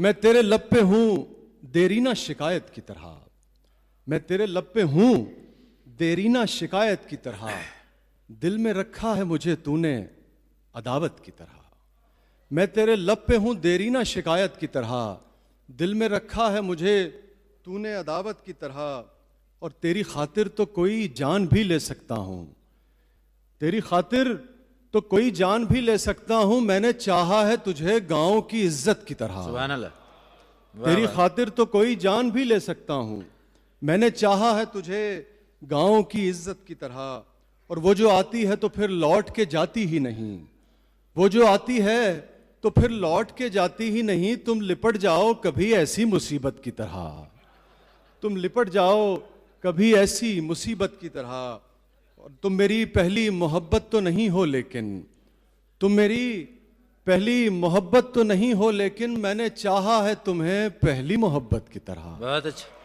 میں تیرے لب پہ ہوں دیرینا شکایت کی طرح میں تیرے لب پہ ہوں دیرینا شکایت کی طرح دل میں رکھا ہے مجھے تو نے عداوت کی طرح میں تیرے لب پہ ہوں دیرینہ شکایت کی طرح دل میں رکھا ہے مجھے تو نے عداوت کی طرح اور تیری خاطر تو کوئی جان بھی لے سکتا ہوں تیری خاطر تو کوئی جان بھی لے سکتا ہوں میں نے چاہا ہے تجھے گاؤں کی عزت کی طرح سبحان اللہ تیری خاطر تو کوئی جان بھی لے سکتا ہوں میں نے چاہا ہے تجھے گاؤں کی عزت کی طرح اور وہ جو آتی ہے تو پھر لوٹ کے جاتی ہی نہیں وہ جو آتی ہے تو پھر لوٹ کے جاتی ہی نہیں تم لپٹ جاؤ کبھی ایسی مصیبت کی طرح تم لپٹ جاؤ کبھی ایسی مصیبت کی طرح تم میری پہلی محبت تو نہیں ہو لیکن تم میری پہلی محبت تو نہیں ہو لیکن میں نے چاہا ہے تمہیں پہلی محبت کی طرح بہت اچھا